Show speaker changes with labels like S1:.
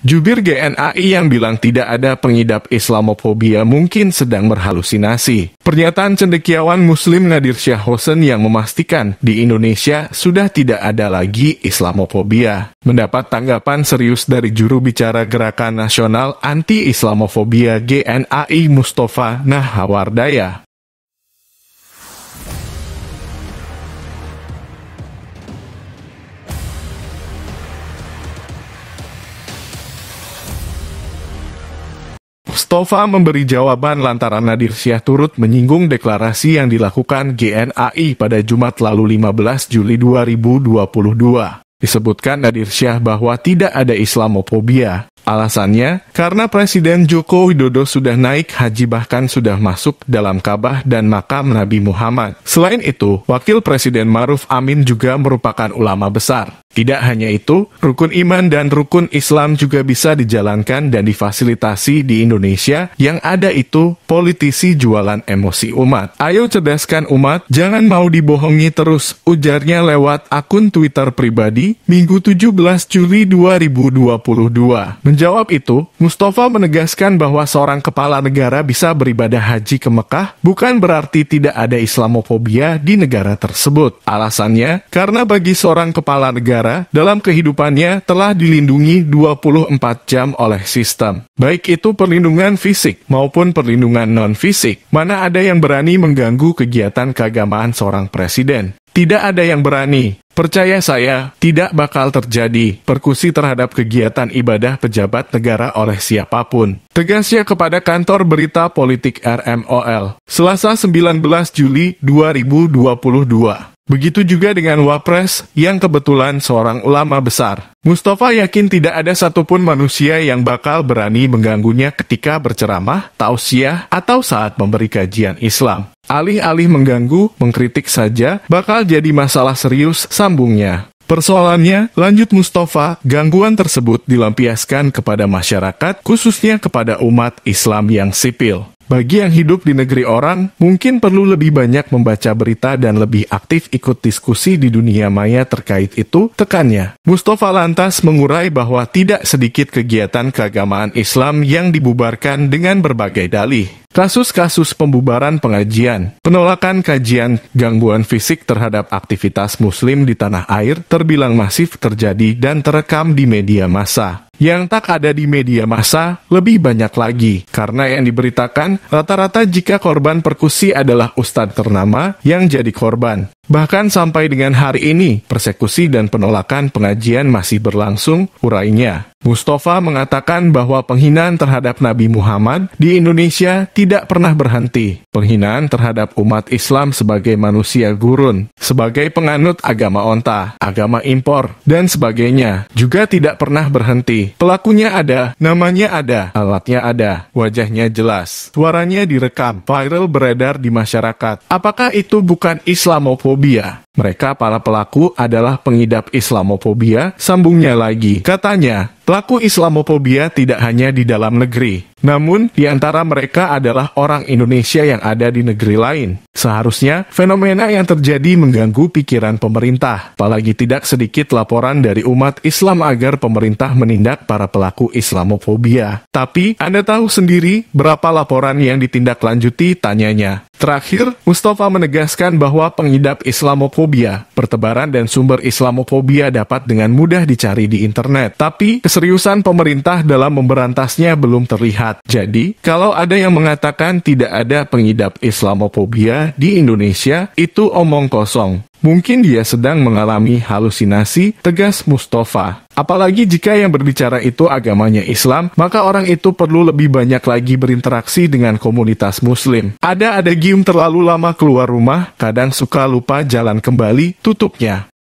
S1: Jubir GNAI yang bilang tidak ada pengidap Islamofobia mungkin sedang berhalusinasi. Pernyataan cendekiawan Muslim Nadir Syah Hosen yang memastikan di Indonesia sudah tidak ada lagi Islamofobia. Mendapat tanggapan serius dari juru bicara Gerakan Nasional Anti-Islamofobia GNAI Mustafa Nahawardaya. Mustafa memberi jawaban lantaran Nadir Syah turut menyinggung deklarasi yang dilakukan GNAI pada Jumat lalu 15 Juli 2022. Disebutkan Nadir Syah bahwa tidak ada Islamophobia. Alasannya, karena Presiden Joko Widodo sudah naik haji bahkan sudah masuk dalam Ka'bah dan makam Nabi Muhammad. Selain itu, Wakil Presiden Maruf Amin juga merupakan ulama besar. Tidak hanya itu, rukun iman dan rukun Islam juga bisa dijalankan dan difasilitasi di Indonesia yang ada itu politisi jualan emosi umat. Ayo cerdaskan umat, jangan mau dibohongi terus, ujarnya lewat akun Twitter pribadi Minggu 17 Juli 2022. Menjawab itu, Mustafa menegaskan bahwa seorang kepala negara bisa beribadah haji ke Mekah bukan berarti tidak ada Islamofobia di negara tersebut. Alasannya, karena bagi seorang kepala negara negara dalam kehidupannya telah dilindungi 24 jam oleh sistem. Baik itu perlindungan fisik maupun perlindungan non-fisik. Mana ada yang berani mengganggu kegiatan keagamaan seorang presiden? Tidak ada yang berani. Percaya saya, tidak bakal terjadi perkusi terhadap kegiatan ibadah pejabat negara oleh siapapun. Tegasnya kepada kantor berita politik RMOL, Selasa 19 Juli 2022. Begitu juga dengan Wapres yang kebetulan seorang ulama besar. Mustafa yakin tidak ada satupun manusia yang bakal berani mengganggunya ketika berceramah, tausiah, atau saat memberi kajian Islam. Alih-alih mengganggu, mengkritik saja bakal jadi masalah serius sambungnya. Persoalannya, lanjut Mustafa, gangguan tersebut dilampiaskan kepada masyarakat, khususnya kepada umat Islam yang sipil. Bagi yang hidup di negeri orang, mungkin perlu lebih banyak membaca berita dan lebih aktif ikut diskusi di dunia maya terkait itu, tekannya. Mustafa lantas mengurai bahwa tidak sedikit kegiatan keagamaan Islam yang dibubarkan dengan berbagai dalih. Kasus-kasus pembubaran pengajian, penolakan kajian gangguan fisik terhadap aktivitas muslim di tanah air terbilang masif terjadi dan terekam di media massa yang tak ada di media massa lebih banyak lagi. Karena yang diberitakan, rata-rata jika korban perkusi adalah ustadz ternama yang jadi korban. Bahkan sampai dengan hari ini, persekusi dan penolakan pengajian masih berlangsung urainya. Mustafa mengatakan bahwa penghinaan terhadap Nabi Muhammad di Indonesia tidak pernah berhenti. Penghinaan terhadap umat Islam sebagai manusia gurun, sebagai penganut agama onta, agama impor, dan sebagainya juga tidak pernah berhenti. Pelakunya ada, namanya ada, alatnya ada, wajahnya jelas, suaranya direkam, viral beredar di masyarakat. Apakah itu bukan Islamofobia? Mereka para pelaku adalah pengidap Islamofobia, sambungnya lagi. Katanya, Laku Islamophobia tidak hanya di dalam negeri, namun, di antara mereka adalah orang Indonesia yang ada di negeri lain. Seharusnya, fenomena yang terjadi mengganggu pikiran pemerintah. Apalagi tidak sedikit laporan dari umat Islam agar pemerintah menindak para pelaku Islamofobia. Tapi, Anda tahu sendiri berapa laporan yang ditindaklanjuti tanyanya. Terakhir, Mustafa menegaskan bahwa pengidap Islamofobia, pertebaran dan sumber Islamofobia dapat dengan mudah dicari di internet. Tapi, keseriusan pemerintah dalam memberantasnya belum terlihat sehat. Jadi, kalau ada yang mengatakan tidak ada pengidap Islamofobia di Indonesia, itu omong kosong. Mungkin dia sedang mengalami halusinasi, tegas Mustafa. Apalagi jika yang berbicara itu agamanya Islam, maka orang itu perlu lebih banyak lagi berinteraksi dengan komunitas muslim. Ada ada gium terlalu lama keluar rumah, kadang suka lupa jalan kembali, tutupnya.